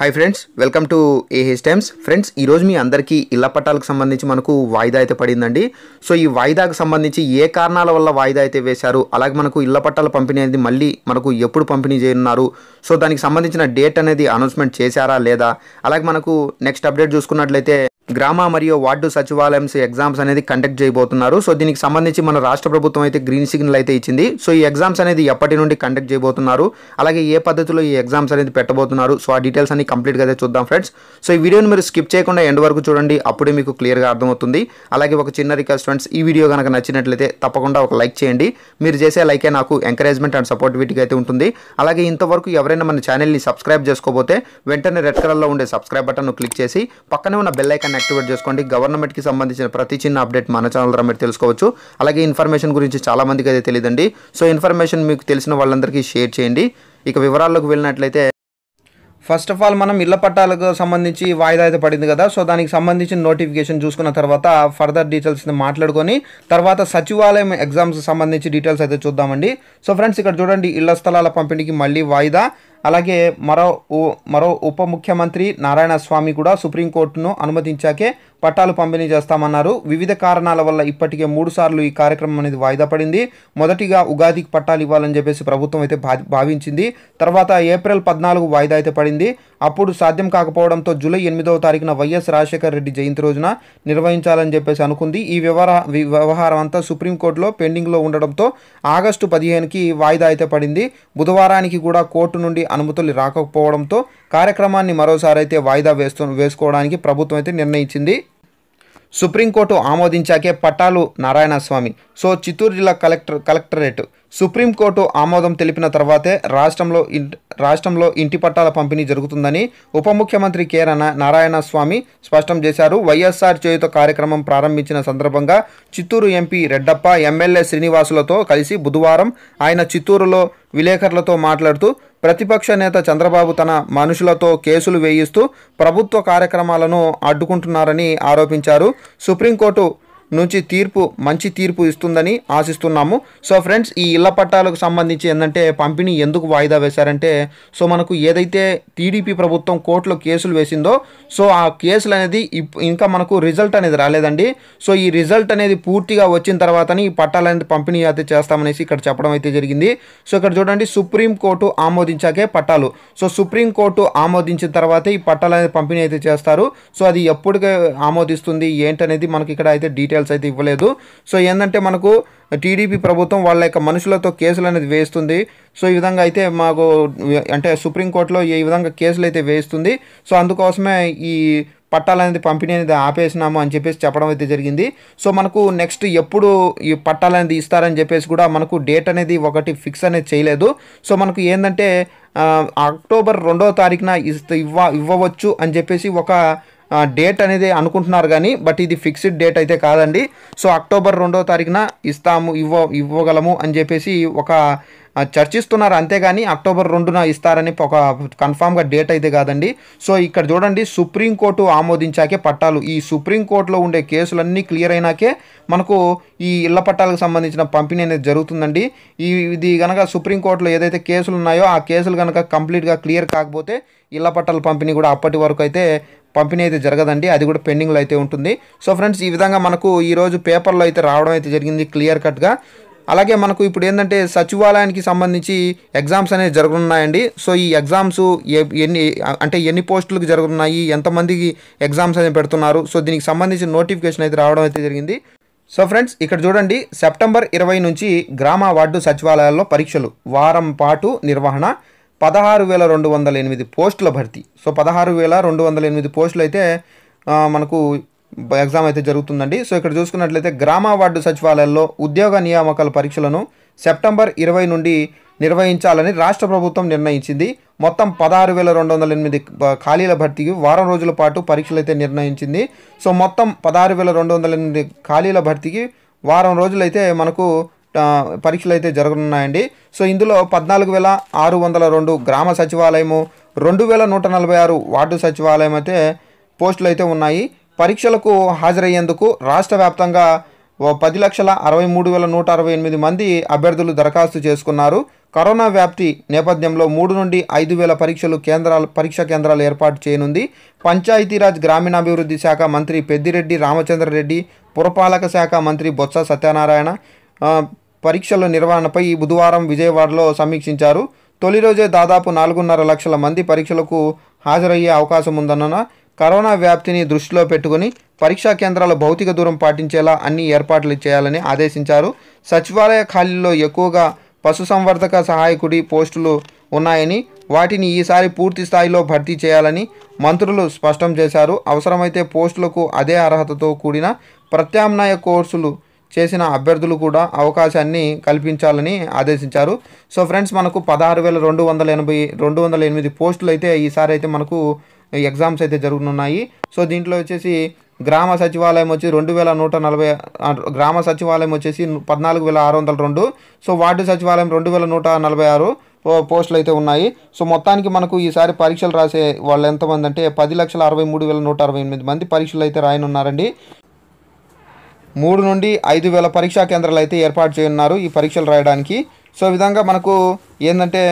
hi friends welcome to AH times friends ఈరోజు మీ అందరికీ ఇళ్ల పట్టాలకు సంబంధించి మనకు వాయిదా అయితే పడిందండి సో ఈ వాయిదాకు సంబంధించి ఏ కారణాల వల్ల వాయిదా అయితే వేశారు అలాగే మనకు ఇళ్ల పట్టాల పంపిణీ అనేది మళ్ళీ మనకు ఎప్పుడు పంపిణీ చేయనున్నారు సో దానికి సంబంధించిన డేట్ అనేది అనౌన్స్మెంట్ చేశారా లేదా అలాగే మనకు నెక్స్ట్ అప్డేట్ చూసుకున్నట్లయితే గ్రామ మరియు వార్డు సచివాలయంస్ ఎగ్జామ్స్ అనేది కండక్ట్ చేయబోతున్నారు సో దీనికి సంబంధించి మన రాష్ట్ర ప్రభుత్వం అయితే గ్రీన్ సిగ్నల్ అయితే ఇచ్చింది సో ఈ ఎగ్జామ్స్ అనేది ఎప్పటి నుండి కండక్ట్ చేయబోతున్నారు అలాగే ఏ పద్ధతిలో ఈ ఎగ్జామ్స్ అనేది పెట్టబోతున్నారు సో ఆ డీటెయిల్స్ అన్ని కంప్లీట్గా అయితే చూద్దాం ఫ్రెండ్స్ సో ఈ వీడియోని మీరు స్కిప్ చేయకుండా ఎండ్ వరకు చూడండి అప్పుడే మీకు క్లియర్గా అర్థమవుతుంది అలాగే ఒక చిన్న రిక్వెస్ట్ ఫ్రెండ్స్ ఈ వీడియో కనుక నచ్చినట్లయితే తప్పకుండా ఒక లైక్ చేయండి మీరు చేసే లైకే నాకు ఎంకరేజ్మెంట్ అండ్ సపోర్ట్ వీటికి అయితే ఉంటుంది అలాగే ఇంతవరకు ఎవరైనా మన ఛానల్ని సబ్స్క్రైబ్ చేసుకోబోతే వెంటనే రెడ్ కలర్లో ఉండే సబ్స్క్రైబ్ బటన్ను క్లిక్ చేసి పక్కనే ఉన్న బెల్ ఐకాన్ యాక్టివేట్ చేసుకోండి గవర్నమెంట్కి సంబంధించిన ప్రతి చిన్న అప్డేట్ మన ఛానల్ ద్వారా మీరు తెలుసుకోవచ్చు అలాగే ఇన్ఫర్మేషన్ గురించి చాలామందికి అయితే తెలియదండి సో ఇన్ఫర్మేషన్ మీకు తెలిసిన వాళ్ళందరికీ షేర్ చేయండి ఇక వివరాల్లోకి వెళ్ళినట్లయితే ఫస్ట్ ఆఫ్ ఆల్ మనం ఇళ్ల పట్టాలకు సంబంధించి వాయిదా అయితే పడింది కదా సో దానికి సంబంధించిన నోటిఫికేషన్ చూసుకున్న తర్వాత ఫర్దర్ డీటెయిల్స్ మాట్లాడుకొని తర్వాత సచివాలయం ఎగ్జామ్స్ సంబంధించి డీటెయిల్స్ అయితే చూద్దామండి సో ఫ్రెండ్స్ ఇక్కడ చూడండి ఇళ్ల స్థలాల పంపిణీకి మళ్ళీ వాయిదా అలాగే మరో మరో ఉప ముఖ్యమంత్రి నారాయణ స్వామి కూడా సుప్రీంకోర్టును అనుమతించాకే పట్టాలు పంపిణీ చేస్తామన్నారు వివిధ కారణాల వల్ల ఇప్పటికే మూడు సార్లు ఈ కార్యక్రమం అనేది వాయిదా పడింది మొదటిగా ఉగాదికి పట్టాలు ఇవ్వాలని చెప్పేసి ప్రభుత్వం అయితే భావించింది తర్వాత ఏప్రిల్ పద్నాలుగు వాయిదా అయితే పడింది అప్పుడు సాధ్యం కాకపోవడంతో జూలై ఎనిమిదవ తారీఖున వైఎస్ రాజశేఖర రెడ్డి జయంతి రోజున నిర్వహించాలని చెప్పేసి అనుకుంది ఈ వ్యవహార వ్యవహారం అంతా సుప్రీంకోర్టులో పెండింగ్లో ఉండడంతో ఆగస్టు పదిహేనుకి వాయిదా అయితే పడింది బుధవారానికి కూడా కోర్టు నుండి అనుమతులు రాకపోవడంతో కార్యక్రమాన్ని మరోసారి అయితే వాయిదా వేస్తు వేసుకోవడానికి ప్రభుత్వం అయితే నిర్ణయించింది సుప్రీంకోర్టు ఆమోదించాకే పట్టాలు నారాయణస్వామి సో చిత్తూరు జిల్లా కలెక్టర్ కలెక్టరేట్ సుప్రీంకోర్టు ఆమోదం తెలిపిన తర్వాతే రాష్ట్రంలో రాష్ట్రంలో ఇంటి పట్టాల పంపిణీ జరుగుతుందని ఉప ముఖ్యమంత్రి కేరణ నారాయణస్వామి స్పష్టం చేశారు వైఎస్ఆర్ చేయుత కార్యక్రమం ప్రారంభించిన సందర్భంగా చిత్తూరు ఎంపీ రెడ్డప్ప ఎమ్మెల్యే శ్రీనివాసులతో కలిసి బుధవారం ఆయన చిత్తూరులో విలేకరులతో మాట్లాడుతూ ప్రతిపక్ష నేత చంద్రబాబు తన మనుషులతో కేసులు వేయిస్తూ ప్రభుత్వ కార్యక్రమాలను అడ్డుకుంటున్నారని ఆరోపించారు సుప్రీంకోర్టు నుంచి తీర్పు మంచి తీర్పు ఇస్తుందని ఆశిస్తున్నాము సో ఫ్రెండ్స్ ఈ ఇళ్ల పట్టాలకు సంబంధించి ఏంటంటే పంపిణీ ఎందుకు వాయిదా వేశారంటే సో మనకు ఏదైతే టీడీపీ ప్రభుత్వం కోర్టులో కేసులు వేసిందో సో ఆ కేసులు అనేది ఇంకా మనకు రిజల్ట్ అనేది రాలేదండి సో ఈ రిజల్ట్ అనేది పూర్తిగా వచ్చిన తర్వాతని ఈ పట్టాలనేది పంపిణీ అయితే చేస్తామనేసి ఇక్కడ చెప్పడం అయితే జరిగింది సో ఇక్కడ చూడండి సుప్రీంకోర్టు ఆమోదించాకే పట్టాలు సో సుప్రీంకోర్టు ఆమోదించిన తర్వాత ఈ పట్టాలనేది పంపిణీ అయితే చేస్తారు సో అది ఎప్పటికే ఆమోదిస్తుంది ఏంటనేది మనకి ఇక్కడ అయితే డీటెయిల్ డీటెయిల్స్ అయితే ఇవ్వలేదు సో ఏంటంటే మనకు టీడీపీ ప్రభుత్వం వాళ్ళ యొక్క మనుషులతో కేసులు అనేది వేస్తుంది సో ఈ విధంగా అయితే మాకు అంటే సుప్రీంకోర్టులో ఈ విధంగా కేసులు అయితే వేస్తుంది సో అందుకోసమే ఈ పట్టాలు అనేది పంపిణీ అనేది ఆపేసినాము అని చెప్పేసి చెప్పడం అయితే జరిగింది సో మనకు నెక్స్ట్ ఎప్పుడు ఈ పట్టాలు అనేది ఇస్తారని చెప్పేసి కూడా మనకు డేట్ అనేది ఒకటి ఫిక్స్ అనేది చేయలేదు సో మనకు ఏంటంటే అక్టోబర్ రెండవ తారీఖున ఇవ్వ ఇవ్వవచ్చు అని చెప్పేసి ఒక డేట్ అనేది అనుకుంటున్నారు కానీ బట్ ఇది ఫిక్స్డ్ డేట్ అయితే కాదండి సో అక్టోబర్ రెండో తారీఖున ఇస్తాము ఇవ్వ ఇవ్వగలము అని చెప్పేసి ఒక చర్చిస్తున్నారు అంతేగాని అక్టోబర్ రెండున ఇస్తారని ఒక కన్ఫామ్గా డేట్ అయితే కాదండి సో ఇక్కడ చూడండి సుప్రీంకోర్టు ఆమోదించాకే పట్టాలు ఈ సుప్రీంకోర్టులో ఉండే కేసులన్నీ క్లియర్ అయినాకే మనకు ఈ ఇళ్ల పట్టాలకు సంబంధించిన పంపిణీ అనేది జరుగుతుందండి ఈ ఇది కనుక సుప్రీంకోర్టులో ఏదైతే కేసులు ఉన్నాయో ఆ కేసులు కనుక కంప్లీట్గా క్లియర్ కాకపోతే ఇళ్ల పట్టాల పంపిణీ కూడా అప్పటి వరకు అయితే పంపిణీ అయితే జరగదండి అది కూడా పెండింగ్లో అయితే ఉంటుంది సో ఫ్రెండ్స్ ఈ విధంగా మనకు ఈరోజు పేపర్లో అయితే రావడం అయితే జరిగింది క్లియర్ కట్గా అలాగే మనకు ఇప్పుడు ఏంటంటే సచివాలయానికి సంబంధించి ఎగ్జామ్స్ అనేవి జరుగుతున్నాయండి సో ఈ ఎగ్జామ్స్ ఎన్ని అంటే ఎన్ని పోస్టులకు జరుగుతున్నాయి ఎంతమందికి ఎగ్జామ్స్ అనేవి పెడుతున్నారు సో దీనికి సంబంధించిన నోటిఫికేషన్ అయితే రావడం అయితే జరిగింది సో ఫ్రెండ్స్ ఇక్కడ చూడండి సెప్టెంబర్ ఇరవై నుంచి గ్రామ వార్డు సచివాలయాల్లో పరీక్షలు వారం పాటు నిర్వహణ పదహారు వేల రెండు వందల ఎనిమిది పోస్టుల భర్తీ సో పదహారు వేల రెండు వందల ఎనిమిది పోస్టులు అయితే మనకు ఎగ్జామ్ అయితే జరుగుతుందండి సో ఇక్కడ చూసుకున్నట్లయితే గ్రామ వార్డు సచివాలయాల్లో ఉద్యోగ నియామకాల పరీక్షలను సెప్టెంబర్ ఇరవై నుండి నిర్వహించాలని రాష్ట్ర ప్రభుత్వం నిర్ణయించింది మొత్తం పదహారు వేల రెండు వందల ఎనిమిది ఖాళీల భర్తీకి వారం రోజుల పాటు పరీక్షలు అయితే నిర్ణయించింది సో మొత్తం పదహారు వేల రెండు వందల ఎనిమిది ఖాళీల భర్తీకి వారం రోజులైతే మనకు పరీక్షలు అయితే జరగనున్నాయండి సో ఇందులో పద్నాలుగు వేల ఆరు వందల రెండు గ్రామ సచివాలయము రెండు వేల నూట నలభై ఆరు వార్డు సచివాలయం అయితే పోస్టులు అయితే ఉన్నాయి పరీక్షలకు హాజరయ్యేందుకు రాష్ట్ర వ్యాప్తంగా పది లక్షల అరవై మూడు వేల నూట అరవై ఎనిమిది మంది అభ్యర్థులు దరఖాస్తు చేసుకున్నారు కరోనా వ్యాప్తి నేపథ్యంలో మూడు నుండి ఐదు వేల పరీక్షలు కేంద్రాలు పరీక్షా కేంద్రాలు ఏర్పాటు చేయనుంది పంచాయతీరాజ్ గ్రామీణాభివృద్ధి శాఖ మంత్రి పెద్దిరెడ్డి రామచంద్రరెడ్డి పురపాలక శాఖ మంత్రి బొత్స సత్యనారాయణ పరీక్షల నిర్వహణపై బుధవారం విజయవాడలో సమీక్షించారు తొలి రోజే దాదాపు నాలుగున్నర లక్షల మంది పరీక్షలకు హాజరయ్యే అవకాశం ఉందన్న కరోనా వ్యాప్తిని దృష్టిలో పెట్టుకుని పరీక్షా కేంద్రాల భౌతిక దూరం పాటించేలా అన్ని ఏర్పాట్లు చేయాలని ఆదేశించారు సచివాలయ ఖాళీల్లో ఎక్కువగా పశుసంవర్ధక సహాయకుడి పోస్టులు ఉన్నాయని వాటిని ఈసారి పూర్తి స్థాయిలో భర్తీ చేయాలని మంత్రులు స్పష్టం చేశారు అవసరమైతే పోస్టులకు అదే అర్హతతో కూడిన ప్రత్యామ్నాయ కోర్సులు చేసిన అభ్యర్థులు కూడా అవకాశాన్ని కల్పించాలని ఆదేశించారు సో ఫ్రెండ్స్ మనకు పదహారు వేల రెండు వందల ఎనభై రెండు వందల ఎనిమిది పోస్టులు అయితే ఈసారి అయితే మనకు ఎగ్జామ్స్ అయితే జరుగుతున్నాయి సో దీంట్లో వచ్చేసి గ్రామ సచివాలయం వచ్చి రెండు వేల నూట నలభై గ్రామ సచివాలయం వచ్చేసి పద్నాలుగు వేల ఆరు వందల రెండు సో వార్డు సచివాలయం రెండు వేల నూట నలభై ఆరు పోస్టులు అయితే ఉన్నాయి సో మొత్తానికి మనకు ఈసారి పరీక్షలు రాసే వాళ్ళు ఎంతమంది అంటే పది లక్షల అరవై మూడు వేల నూట అరవై ఎనిమిది మంది పరీక్షలు అయితే రాయనున్నారండి మూడు నుండి ఐదు వేల పరీక్షా కేంద్రాలు అయితే ఏర్పాటు చేయనున్నారు ఈ పరీక్షలు రాయడానికి సో విధంగా మనకు ఏంటంటే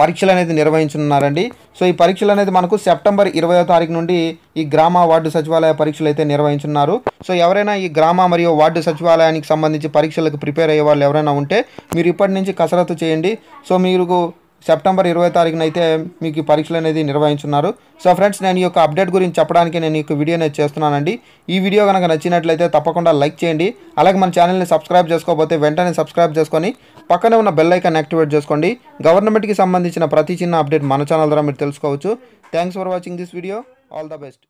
పరీక్షలు అనేది నిర్వహించనున్నారండి సో ఈ పరీక్షలు అనేది మనకు సెప్టెంబర్ ఇరవయో తారీఖు నుండి ఈ గ్రామ వార్డు సచివాలయ పరీక్షలు అయితే నిర్వహించున్నారు సో ఎవరైనా ఈ గ్రామ మరియు వార్డు సచివాలయానికి సంబంధించి పరీక్షలకు ప్రిపేర్ అయ్యే వాళ్ళు ఎవరైనా ఉంటే మీరు ఇప్పటి నుంచి కసరత్తు చేయండి సో మీరు సెప్టెంబర్ ఇరవై తారీఖున అయితే మీకు పరీక్షలు అనేది నిర్వహించున్నారు సో ఫ్రెండ్స్ నేను ఈ యొక్క అప్డేట్ గురించి చెప్పడానికి నేను ఈ వీడియో అనేది చేస్తున్నానండి ఈ వీడియో కనుక నచ్చినట్లయితే తప్పకుండా లైక్ చేయండి అలాగే మన ఛానల్ని సబ్స్క్రైబ్ చేసుకోకపోతే వెంటనే సబ్స్క్రైబ్ చేసుకొని పక్కనే ఉన్న బెల్ ఐకాన్ యాక్టివేట్ చేసుకోండి గవర్నమెంట్కి సంబంధించిన ప్రతి చిన్న అప్డేట్ మన ఛానల్ ద్వారా మీరు తెలుసుకోవచ్చు thanks for watching this video all the best